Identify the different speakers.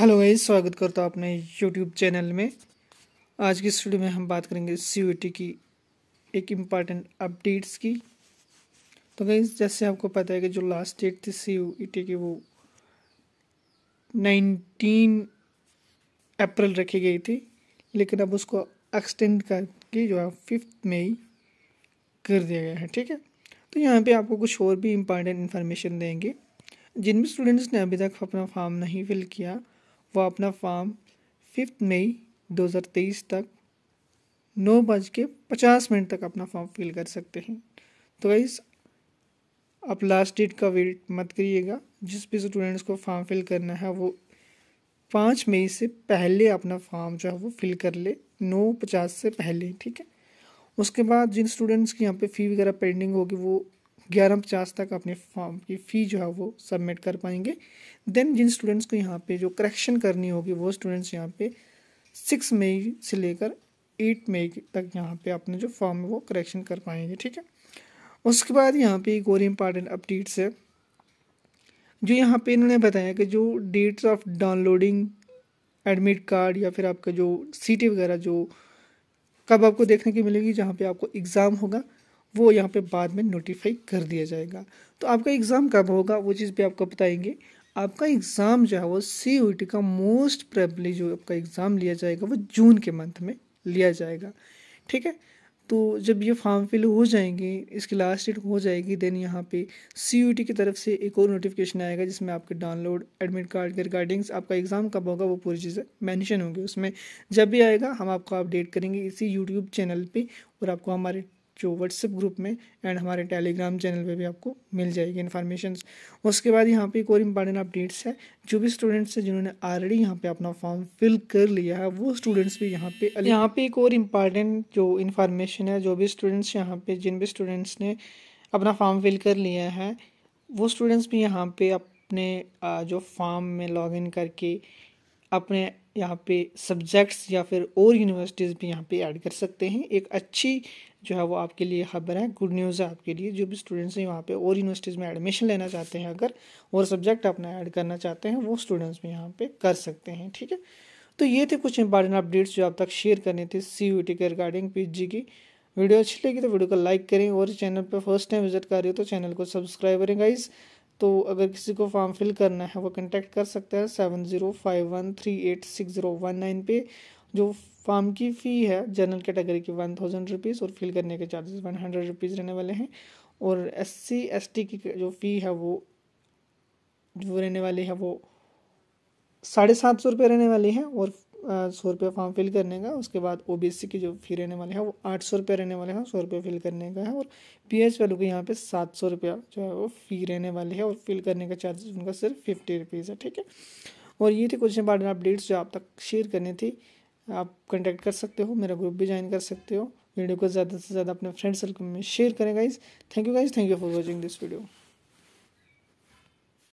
Speaker 1: hello भाई स्वागत करता हूँ अपने यूट्यूब चैनल में आज की स्टूडियो में हम बात करेंगे सी की एक इम्पॉर्टेंट अपडेट्स की तो गई जैसे आपको पता है कि जो लास्ट डेट थी सी की वो नाइनटीन अप्रैल रखी गई थी लेकिन अब उसको एक्सटेंड करके जो है फिफ्थ मई कर दिया गया है ठीक है तो यहाँ पे आपको कुछ और भी इम्पॉर्टेंट इन्फॉर्मेशन देंगे जिन भी स्टूडेंट्स ने अभी तक अपना फॉर्म नहीं फिल किया वह अपना फार्म फिफ्थ मई 2023 तक नौ बज के पचास मिनट तक अपना फॉर्म फिल कर सकते हैं तो गाइस आप लास्ट डेट का वेट मत करिएगा जिस भी स्टूडेंट्स को फॉर्म फिल करना है वो पाँच मई से पहले अपना फॉर्म जो है वो फिल कर ले नौ पचास से पहले ठीक है उसके बाद जिन स्टूडेंट्स की यहाँ पे फ़ी वगैरह पेंडिंग होगी वो ग्यारह पचास तक अपने फॉर्म की फ़ी जो है वो सबमिट कर पाएंगे देन जिन स्टूडेंट्स को यहाँ पे जो करेक्शन करनी होगी वो स्टूडेंट्स यहाँ पे सिक्स मई से लेकर एट मई तक यहाँ पे अपने जो फॉर्म है वो करेक्शन कर पाएंगे ठीक है उसके बाद यहाँ पे एक और इम्पॉर्टेंट अपडेट्स है जो यहाँ पे इन्होंने बताया कि जो dates of downloading admit card या फिर आपका जो सीटें वगैरह जो कब आपको देखने की मिलेगी जहाँ पे आपको एग्ज़ाम होगा वो यहाँ पे बाद में नोटिफाई कर दिया जाएगा तो आपका एग्ज़ाम कब होगा वो चीज़ भी आपको बताएंगे आपका एग्ज़ाम जो है वो सी यू टी का मोस्ट प्रेबली जो आपका एग्ज़ाम लिया जाएगा वो जून के मंथ में लिया जाएगा ठीक है तो जब ये फॉर्म फिल हो जाएंगे इसकी लास्ट डेट हो जाएगी देन यहाँ पे सी यू टी की तरफ से एक और नोटिफिकेशन आएगा जिसमें आपके डाउनलोड एडमिट कार्ड के रिगार्डिंग्स आपका एग्ज़ाम कब होगा वो पूरी चीज़ें मैंशन होंगी उसमें जब भी आएगा हम आपको अपडेट करेंगे इसी यूट्यूब चैनल पर और आपको हमारे जो व्हाट्सएप ग्रुप में एंड हमारे टेलीग्राम चैनल पे भी आपको मिल जाएगी इन्फॉर्मेशन उसके बाद यहाँ पे एक और इम्पॉर्टेंट अपडेट्स है जो भी स्टूडेंट्स हैं जिन्होंने ऑलरेडी यहाँ पे अपना फॉर्म फिल कर लिया है वो स्टूडेंट्स भी यहाँ पे यहाँ पे एक और इम्पॉर्टेंट जो इन्फॉर्मेशन है जो भी स्टूडेंट्स यहाँ पे जिन भी स्टूडेंट्स ने अपना फॉर्म फिल कर लिया है वो स्टूडेंट्स भी यहाँ पे अपने जो फॉर्म में इन करके अपने यहाँ पे सब्जेक्ट्स या फिर और यूनिवर्सिटीज़ भी यहाँ पे ऐड कर सकते हैं एक अच्छी जो है वो आपके लिए खबर है गुड न्यूज़ है आपके लिए जो भी स्टूडेंट्स हैं वहाँ पे और यूनिवर्सिटीज़ में एडमिशन लेना चाहते हैं अगर और सब्जेक्ट अपना ऐड करना चाहते हैं वो स्टूडेंट्स भी यहाँ पे कर सकते हैं ठीक है तो ये थे कुछ इंपॉर्टेंट अपडेट्स जो आप तक शेयर करने थे सी यू टी के रिगार्डिंग पी जी की वीडियो अच्छी लगी तो वीडियो को लाइक करें और चैनल पर फर्स्ट टाइम विजिट कर रही हो तो चैनल को सब्सक्राइब करें गाइज़ तो अगर किसी को फॉर्म फिल करना है वो कंटेक्ट कर सकते हैं seven zero five one three eight six zero one nine पे जो फार्म की फ़ी है जनरल कैटेगरी की वन थाउजेंड रुपीज़ और फिल करने के चार्जेस वन हंड्रेड रुपीज़ रहने वाले हैं और एस सी एस टी की जो फ़ी है वो जो रहने वाली है वो साढ़े सात सौ रुपये रहने वाली है और सौ रुपये फॉर्म फिल करने का उसके बाद ओ बी सी की जो फी रहने वाली है वो आठ सौ रुपये रहने वाले हैं सौ रुपये फिल करने का है और पी एच वैल्यू के यहाँ पे सात सौ रुपया जो है वो फ़ी रहने वाली है और फिल करने का चार्जेस उनका सिर्फ फिफ्टी रुपीज़ है ठीक है और ये थी कुछ इंपॉर्टेंट अपडेट्स जो आप तक शेयर करनी थी आप कॉन्टेक्ट कर सकते हो मेरा ग्रुप भी ज्वाइन कर सकते हो वीडियो को ज़्यादा से ज़्यादा अपने फ्रेंड सर्कल में शेयर करें guys thank you guys thank you for watching this video